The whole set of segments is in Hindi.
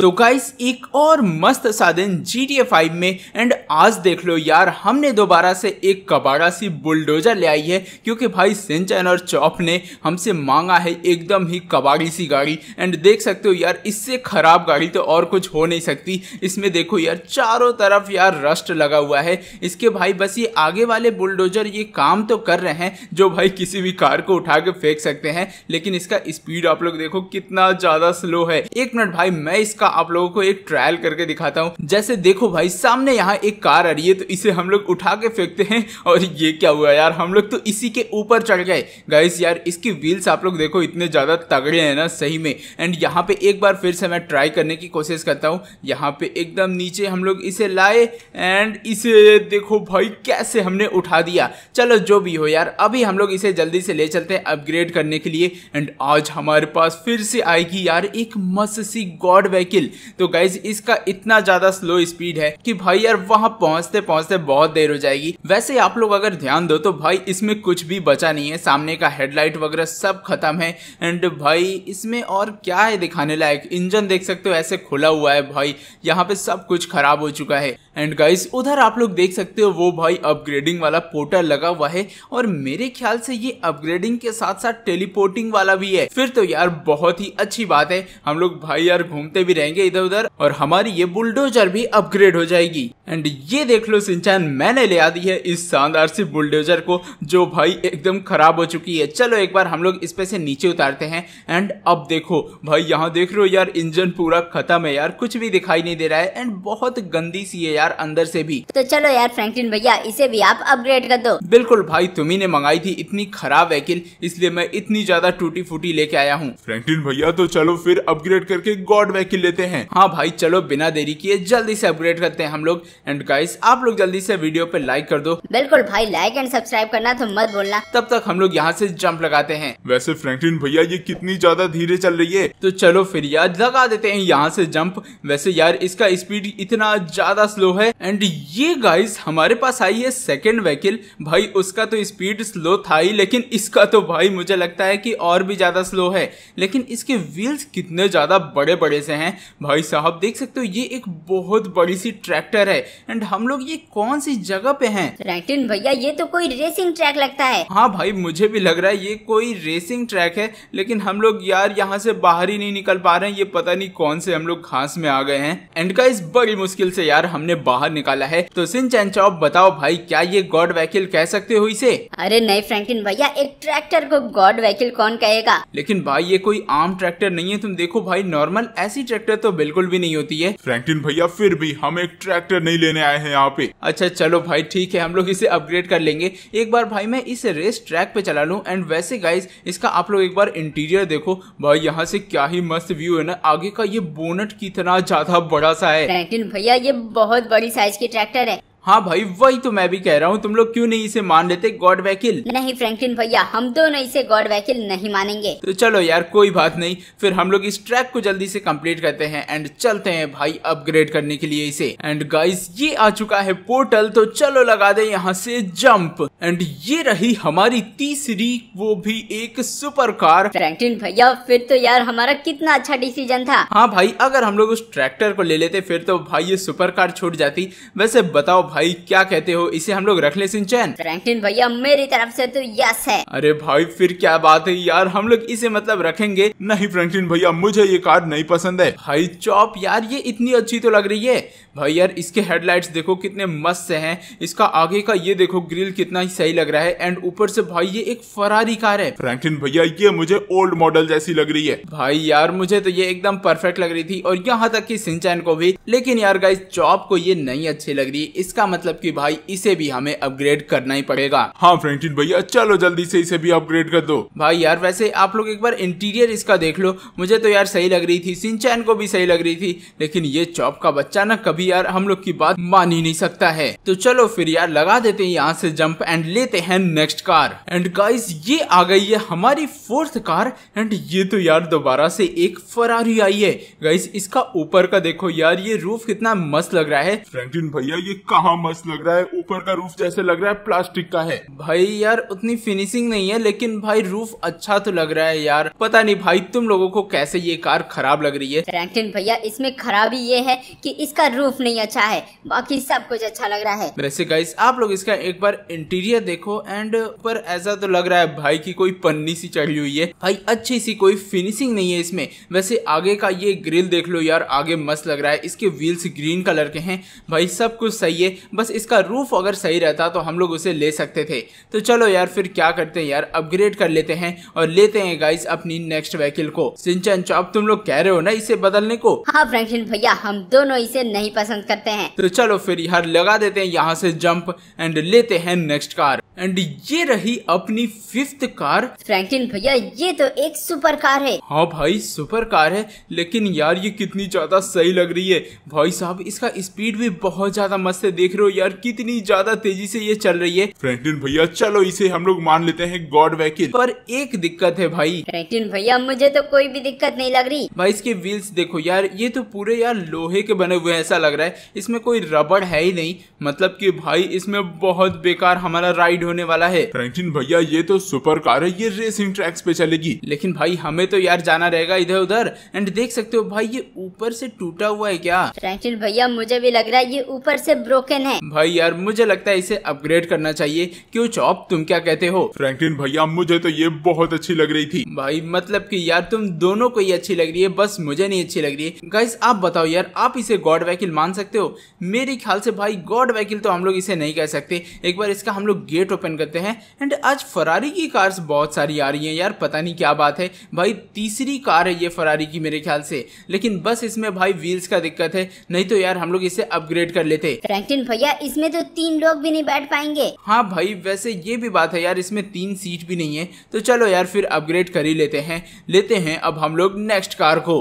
तो गाइस एक और मस्त साधन जी टी फाइव में एंड आज देख लो यार हमने दोबारा से एक कबाड़ा सी बुलडोजर ले आई है क्योंकि भाई सिंचन और चौप ने हमसे मांगा है एकदम ही कबाड़ी सी गाड़ी एंड देख सकते हो यार इससे खराब गाड़ी तो और कुछ हो नहीं सकती इसमें देखो यार चारों तरफ यार रस्ट लगा हुआ है इसके भाई बस ये आगे वाले बुलडोजर ये काम तो कर रहे हैं जो भाई किसी भी कार को उठा के फेंक सकते हैं लेकिन इसका स्पीड आप लोग देखो कितना ज्यादा स्लो है एक मिनट भाई मैं इसका थोड़ा आप लोगों को एक ट्रायल करके दिखाता हूँ जैसे देखो भाई सामने यहाँ एक कार आ रही है तो इसे हम लोग उठा के फेंकते हैं और ये क्या हुआ यार हम लोग तो इसी के ऊपर चढ़ गए गाइस यार इसकी व्हील्स आप लोग देखो इतने ज़्यादा तगड़े हैं ना सही में एंड यहाँ पे एक बार फिर से मैं ट्राई करने की कोशिश करता हूँ यहाँ पे एकदम नीचे हम लोग इसे लाए एंड इसे देखो भाई कैसे हमने उठा दिया चलो जो भी हो यार अभी हम लोग इसे जल्दी से ले चलते हैं अपग्रेड करने के लिए एंड आज हमारे पास फिर से आएगी यार एक मस्त सी गॉड वैकेल साइकिल तो गाइज इसका इतना ज्यादा स्लो स्पीड है कि भाई यार वहां पहुंचते पहुंचते बहुत देर हो जाएगी वैसे आप लोग अगर ध्यान दो तो भाई इसमें कुछ भी बचा नहीं है सामने का हेडलाइट वगैरह सब खत्म है एंड भाई इसमें और क्या है दिखाने लायक इंजन देख सकते हो ऐसे खुला हुआ है भाई यहाँ पे सब कुछ खराब हो चुका है एंड गाइज उधर आप लोग देख सकते हो वो भाई अपग्रेडिंग वाला पोर्टल लगा हुआ है और मेरे ख्याल से ये अपग्रेडिंग के साथ साथ टेलीपोर्टिंग वाला भी है फिर तो यार बहुत ही अच्छी बात है हम लोग भाई यार घूमते भी रहेंगे इधर उधर और हमारी ये बुलडोजर भी अपग्रेड हो जाएगी एंड ये देख लो सिंचान मैंने ले आ दी है इस शानदार सी बुलडोजर को जो भाई एकदम खराब हो चुकी है चलो एक बार हम लोग इस पे से नीचे उतारते हैं एंड अब देखो भाई यहाँ देख रहे हो यार इंजन पूरा खत्म है यार कुछ भी दिखाई नहीं दे रहा है एंड बहुत गंदी सी है यार अंदर से भी तो चलो यार फ्रेंकलिन भैया इसे भी आप अपग्रेड कर दो बिल्कुल भाई तुम्ही ने मंगाई थी इतनी खराब व्हीकिल इसलिए मैं इतनी ज्यादा टूटी फूटी लेके आया हूँ फ्रेंकलिन भैया तो चलो फिर अपग्रेड करके गॉड व्हीकिल लेते हैं हाँ भाई चलो बिना देरी किए जल्दी से अपग्रेड करते हैं हम लोग एंड गाइस आप लोग जल्दी से वीडियो पे लाइक कर दो बिल्कुल भाई लाइक एंड सब्सक्राइब करना तो मत बोलना तब तक हम लोग यहाँ से जंप लगाते हैं वैसे फ्रैंकलिन भैया ये कितनी ज्यादा धीरे चल रही है तो चलो फिर यार लगा देते हैं यहाँ से जंप वैसे यार इसका स्पीड इतना ज्यादा स्लो है एंड ये गाइस हमारे पास आई है सेकेंड व्हीकल भाई उसका तो स्पीड स्लो था ही लेकिन इसका तो भाई मुझे लगता है कि और भी ज्यादा स्लो है लेकिन इसके व्हील्स कितने ज्यादा बड़े बड़े से हैं भाई साहब देख सकते हो ये एक बहुत बड़ी सी ट्रैक्टर है एंड हम लोग ये कौन सी जगह पे हैं रैटिन भैया ये तो कोई रेसिंग ट्रैक लगता है हाँ भाई मुझे भी लग रहा है ये कोई रेसिंग ट्रैक है लेकिन हम लोग यार यहाँ से बाहर ही नहीं निकल पा रहे हैं ये पता नहीं कौन से हम लोग घास में आ गए हैं एंड का इस बड़ी मुश्किल से यार हमने बाहर निकाला है तो चैन चौप बताओ भाई क्या ये गॉड वैकिल कह सकते हो इसे अरे नहीं फ्रैंकलिन भैया एक ट्रैक्टर को गॉड वैकिल कौन कहेगा लेकिन भाई ये कोई आम ट्रैक्टर नहीं है तुम देखो भाई नॉर्मल ऐसी ट्रैक्टर ट्रैक्टर तो बिल्कुल भी नहीं होती है फ्रैंकलिन भैया फिर भी हम एक ट्रैक्टर नहीं लेने आए हैं यहाँ पे अच्छा चलो भाई ठीक है हम लोग इसे अपग्रेड कर लेंगे एक बार भाई मैं इस रेस ट्रैक पे चला लूँ एंड वैसे गाइज इसका आप लोग एक बार इंटीरियर देखो भाई यहाँ से क्या ही मस्त व्यू है ना आगे का ये बोनट कितना ज्यादा बड़ा सा है फ्रैंकलिन भैया ये बहुत बड़ी साइज की ट्रैक्टर है हाँ भाई वही तो मैं भी कह रहा हूँ तुम लोग क्यों नहीं इसे मान लेते गॉड वैकिल नहीं फ्रैंकलिन भैया हम दोनों इसे गॉड वैकिल नहीं मानेंगे तो चलो यार कोई बात नहीं फिर हम लोग इस ट्रैक को जल्दी से कंप्लीट करते हैं एंड चलते हैं भाई अपग्रेड करने के लिए इसे एंड गाइस ये आ चुका है पोर्टल तो चलो लगा दे यहाँ से जम्प एंड ये रही हमारी तीसरी वो भी एक सुपर कार फ्रैंकलिन भैया फिर तो यार हमारा कितना अच्छा डिसीजन था हाँ भाई अगर हम लोग उस ट्रैक्टर को ले लेते फिर तो भाई ये सुपर कार छूट जाती वैसे बताओ भाई क्या कहते हो इसे हम लोग रख ले सिंचन फ्रैंकलिन भैया मेरी तरफ से तो यस है अरे भाई फिर क्या बात है यार हम लोग इसे मतलब रखेंगे नहीं फ्रैंकलिन भैया मुझे ये कार नहीं पसंद है भाई चौप यार ये इतनी अच्छी तो लग रही है भाई यार इसके हेडलाइट्स देखो कितने मस्त से हैं इसका आगे का ये देखो ग्रिल कितना ही सही लग रहा है एंड ऊपर से भाई ये एक फरारी कार है फ्रैंकलिन भैया ये मुझे ओल्ड मॉडल जैसी लग रही है भाई यार मुझे तो ये एकदम परफेक्ट लग रही थी और यहाँ तक की सिंचैन को भी लेकिन यार गाइस चौप को ये नहीं अच्छी लग रही इसका इसका मतलब कि भाई इसे भी हमें अपग्रेड करना ही पड़ेगा हाँ फ्रेंकिन भैया चलो जल्दी से इसे भी अपग्रेड कर दो भाई यार वैसे आप लोग एक बार इंटीरियर इसका देख लो मुझे तो यार सही लग रही थी सिंचैन को भी सही लग रही थी लेकिन ये चौप का बच्चा ना कभी यार हम लोग की बात मान ही नहीं सकता है तो चलो फिर यार लगा देते हैं यहाँ से जंप एंड लेते हैं नेक्स्ट कार एंड गाइस ये आ गई है हमारी फोर्थ कार एंड ये तो यार दोबारा से एक फरारी आई है गाइस इसका ऊपर का देखो यार ये रूफ कितना मस्त लग रहा है फ्रेंकिन भैया ये कहा हाँ मस्त लग रहा है ऊपर का रूफ जैसे लग रहा है प्लास्टिक का है भाई यार उतनी फिनिशिंग नहीं है लेकिन भाई रूफ अच्छा तो लग रहा है यार पता नहीं भाई तुम लोगो को कैसे ये कार खराब लग रही है फ्रैंकलिन भैया इसमें खराबी ये है की इसका रूफ नहीं अच्छा है बाकी सब कुछ अच्छा लग रहा है वैसे गाइस आप लोग इसका एक बार इंटीरियर देखो एंड ऊपर ऐसा तो लग रहा है भाई की कोई पन्नी सी चढ़ी हुई है भाई अच्छी सी कोई फिनिशिंग नहीं है इसमें वैसे आगे का ये ग्रिल देख लो यार आगे मस्त लग रहा है इसके व्हील्स ग्रीन कलर के हैं भाई सब कुछ सही है बस इसका रूफ अगर सही रहता तो हम लोग उसे ले सकते थे तो चलो यार फिर क्या करते हैं यार अपग्रेड कर लेते हैं और लेते हैं गाइस अपनी नेक्स्ट व्हीकल को सिंचन अब तुम लोग कह रहे हो ना इसे बदलने को हाँ फ्रैंकलिन भैया हम दोनों इसे नहीं पसंद करते हैं तो चलो फिर यार लगा देते हैं यहाँ से जंप एंड लेते हैं नेक्स्ट कार एंड ये रही अपनी फिफ्थ कार फ्रैंकलिन भैया ये तो एक सुपर कार है हाँ भाई सुपर कार है लेकिन यार ये कितनी ज्यादा सही लग रही है भाई साहब इसका स्पीड भी बहुत ज्यादा मस्त है देख रहे हो यार कितनी ज्यादा तेजी से ये चल रही है फ्रैंकलिन भैया चलो इसे हम लोग मान लेते हैं गॉड वैकिल पर एक दिक्कत है भाई फ्रैंकलिन भैया मुझे तो कोई भी दिक्कत नहीं लग रही भाई इसके व्हील्स देखो यार ये तो पूरे यार लोहे के बने हुए ऐसा लग रहा है इसमें कोई रबड़ है ही नहीं मतलब की भाई इसमें बहुत बेकार हमारा राइड होने वाला है फ्रेंटिन भैया ये तो सुपर कार है ये रेसिंग ट्रैक्स पे चलेगी लेकिन भाई हमें तो यार जाना रहेगा इधर उधर एंड देख सकते हो भाई ये ऊपर से टूटा हुआ है क्या फ्रैंकलिन भैया मुझे भी लग रहा है ये ऊपर से ब्रोकन है भाई यार मुझे लगता है इसे अपग्रेड करना चाहिए क्यों चौप तुम क्या कहते हो फ्रेंटिन भैया मुझे तो ये बहुत अच्छी लग रही थी भाई मतलब की यार तुम दोनों को ही अच्छी लग रही है बस मुझे नहीं अच्छी लग रही है गाइस आप बताओ यार आप इसे गॉड वैकिल मान सकते हो मेरे ख्याल से भाई गॉड वैकिल तो हम लोग इसे नहीं कह सकते एक बार इसका हम लोग गेट गेट ओपन करते हैं एंड आज फरारी की कार्स बहुत सारी आ रही हैं यार पता नहीं क्या बात है भाई तीसरी कार है ये फरारी की मेरे ख्याल से लेकिन बस इसमें भाई व्हील्स का दिक्कत है नहीं तो यार हम लोग इसे अपग्रेड कर लेते फ्रैंकलिन भैया इसमें तो तीन लोग भी नहीं बैठ पाएंगे हाँ भाई वैसे ये भी बात है यार इसमें तीन सीट भी नहीं है तो चलो यार फिर अपग्रेड कर ही लेते हैं लेते हैं अब हम लोग नेक्स्ट कार को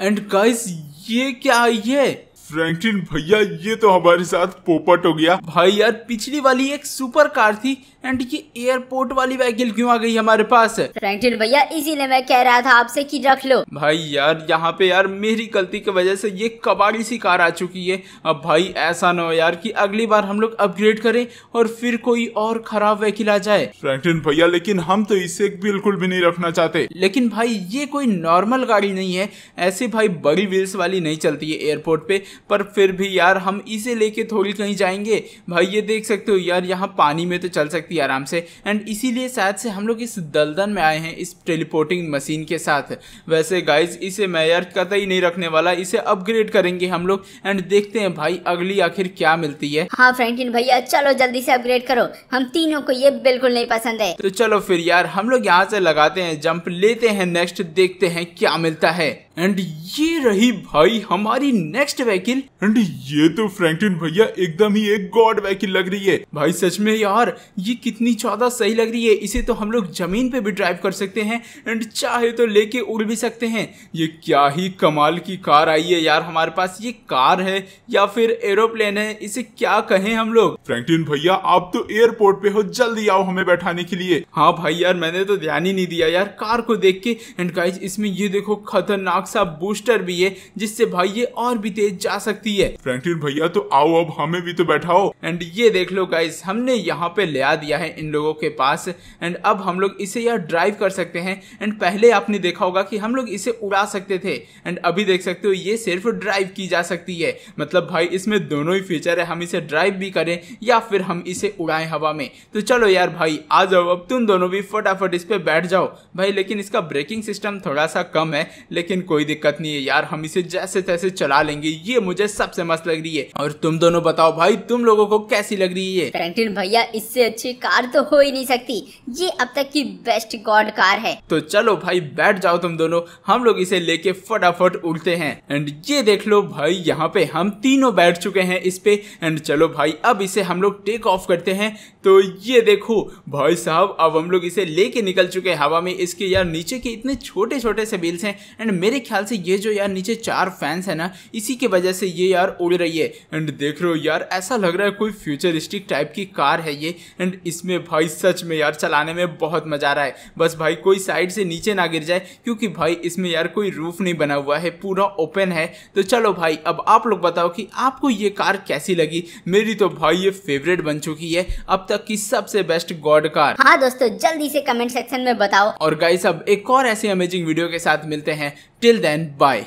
एंड गाइस ये क्या है फ्रैंकलिन भैया ये तो हमारे साथ पोपट हो गया भाई यार पिछली वाली एक सुपर कार थी एंड ये एयरपोर्ट वाली व्हीकल क्यों आ गई हमारे पास फ्रैंकलिन भैया इसीलिए मैं कह रहा था आपसे कि रख लो भाई यार यहाँ पे यार मेरी गलती की वजह से ये कबाड़ी सी कार आ चुकी है अब भाई ऐसा ना हो यार कि अगली बार हम लोग अपग्रेड करें और फिर कोई और खराब व्हीकल आ जाए फ्रैंकलिन भैया लेकिन हम तो इसे बिल्कुल भी नहीं रखना चाहते लेकिन भाई ये कोई नॉर्मल गाड़ी नहीं है ऐसे भाई बड़ी व्हील्स वाली नहीं चलती है एयरपोर्ट पे पर फिर भी यार हम इसे लेके थोड़ी कहीं जाएंगे भाई ये देख सकते हो यार यहाँ पानी में तो चल सकते सकती है आराम से एंड इसीलिए शायद से हम लोग इस दलदल में आए हैं इस टेलीपोर्टिंग मशीन के साथ वैसे गाइज इसे मैयर कतई नहीं रखने वाला इसे अपग्रेड करेंगे हम लोग एंड देखते हैं भाई अगली आखिर क्या मिलती है हाँ फ्रेंकिन भैया चलो जल्दी से अपग्रेड करो हम तीनों को ये बिल्कुल नहीं पसंद है तो चलो फिर यार हम लोग यहाँ से लगाते हैं जंप लेते हैं नेक्स्ट देखते हैं क्या मिलता है एंड ये रही भाई हमारी नेक्स्ट व्हीकिल एंड ये तो फ्रैंकलिन भैया एकदम ही एक गॉड व्हीकिल लग रही है भाई सच में यार ये कितनी ज़्यादा सही लग रही है इसे तो हम लोग ज़मीन पे भी ड्राइव कर सकते हैं एंड चाहे तो लेके उड़ भी सकते हैं ये क्या ही कमाल की कार आई है यार हमारे पास ये कार है या फिर एरोप्लेन है इसे क्या कहें हम लोग फ्रैंकलिन भैया आप तो एयरपोर्ट पे हो जल्दी आओ हमें बैठाने के लिए हाँ भाई यार मैंने तो ध्यान ही नहीं दिया यार कार को देख के एंड गाइज इसमें ये देखो खतरनाक सा बूस्टर भी है जिससे भाई ये और भी तेज जा सकती है फ्रैंकलिन भैया तो आओ अब हमें भी तो बैठाओ एंड ये देख लो गाइज हमने यहाँ पे ले आ दिया दिया है इन लोगों के पास एंड अब हम लोग इसे यह ड्राइव कर सकते हैं एंड पहले आपने देखा होगा कि हम लोग इसे उड़ा सकते थे एंड अभी देख सकते हो ये सिर्फ ड्राइव की जा सकती है मतलब भाई इसमें दोनों ही फीचर है हम इसे ड्राइव भी करें या फिर हम इसे उड़ाएं हवा में तो चलो यार भाई आ जाओ अब तुम दोनों भी फटाफट इस पर बैठ जाओ भाई लेकिन इसका ब्रेकिंग सिस्टम थोड़ा सा कम है लेकिन कोई दिक्कत नहीं है यार हम इसे जैसे तैसे चला लेंगे ये मुझे सबसे मस्त लग रही है और तुम दोनों बताओ भाई तुम लोगों को कैसी लग रही है भैया इससे अच्छी कार तो हो ही नहीं सकती ये अब तक की बेस्ट गॉड कार है तो चलो भाई बैठ जाओ तुम दोनों हम लोग इसे लेके फटाफट उड़ते हैं एंड ये देख लो भाई यहाँ पे हम तीनों बैठ चुके हैं इस पे एंड चलो भाई अब इसे हम लोग टेक ऑफ करते हैं तो ये देखो भाई साहब अब हम लोग इसे लेके निकल चुके हैं हवा में इसके यार नीचे के इतने छोटे छोटे से बिल्स हैं एंड मेरे ख्याल से ये जो यार नीचे चार फैंस है ना इसी की वजह से ये यार उड़ रही है एंड देख रहे हो यार ऐसा लग रहा है कोई फ्यूचरिस्टिक टाइप की कार है ये एंड इसमें भाई सच में यार चलाने में बहुत मज़ा आ रहा है बस भाई कोई साइड से नीचे ना गिर जाए क्योंकि भाई इसमें यार कोई रूफ नहीं बना हुआ है पूरा ओपन है तो चलो भाई अब आप लोग बताओ कि आपको ये कार कैसी लगी मेरी तो भाई ये फेवरेट बन चुकी है अब तक तक की सबसे बेस्ट गॉड कार हाँ दोस्तों जल्दी से कमेंट सेक्शन में बताओ और गाइस अब एक और ऐसी अमेजिंग वीडियो के साथ मिलते हैं टिल देन बाय